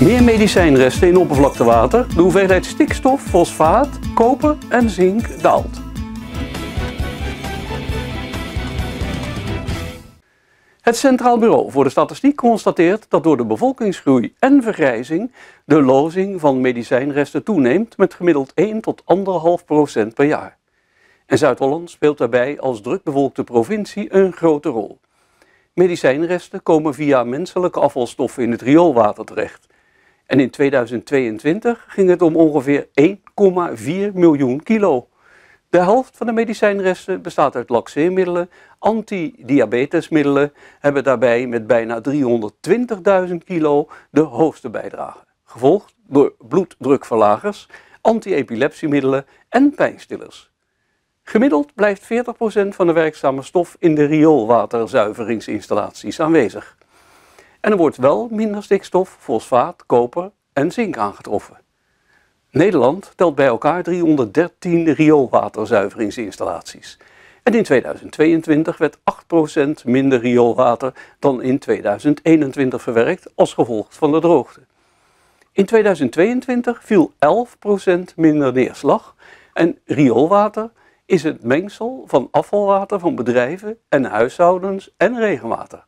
Meer medicijnresten in oppervlaktewater, de hoeveelheid stikstof, fosfaat, koper en zink daalt. Het Centraal Bureau voor de Statistiek constateert dat door de bevolkingsgroei en vergrijzing de lozing van medicijnresten toeneemt met gemiddeld 1 tot 1,5 procent per jaar. En Zuid-Holland speelt daarbij als drukbevolkte provincie een grote rol. Medicijnresten komen via menselijke afvalstoffen in het rioolwater terecht. En in 2022 ging het om ongeveer 1,4 miljoen kilo. De helft van de medicijnresten bestaat uit laxeermiddelen. Antidiabetesmiddelen hebben daarbij met bijna 320.000 kilo de hoogste bijdrage. Gevolgd door bloeddrukverlagers, anti-epilepsiemiddelen en pijnstillers. Gemiddeld blijft 40% van de werkzame stof in de rioolwaterzuiveringsinstallaties aanwezig. En er wordt wel minder stikstof, fosfaat, koper en zink aangetroffen. Nederland telt bij elkaar 313 rioolwaterzuiveringsinstallaties. En in 2022 werd 8% minder rioolwater dan in 2021 verwerkt als gevolg van de droogte. In 2022 viel 11% minder neerslag en rioolwater is het mengsel van afvalwater van bedrijven en huishoudens en regenwater.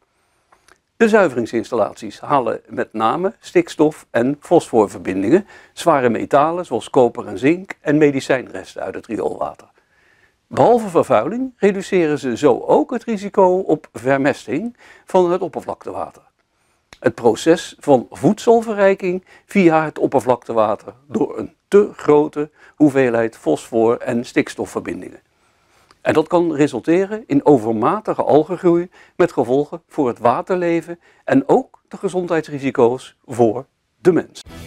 De zuiveringsinstallaties halen met name stikstof- en fosforverbindingen, zware metalen zoals koper en zink en medicijnresten uit het rioolwater. Behalve vervuiling reduceren ze zo ook het risico op vermesting van het oppervlaktewater. Het proces van voedselverrijking via het oppervlaktewater door een te grote hoeveelheid fosfor- en stikstofverbindingen. En dat kan resulteren in overmatige algengroei met gevolgen voor het waterleven en ook de gezondheidsrisico's voor de mens.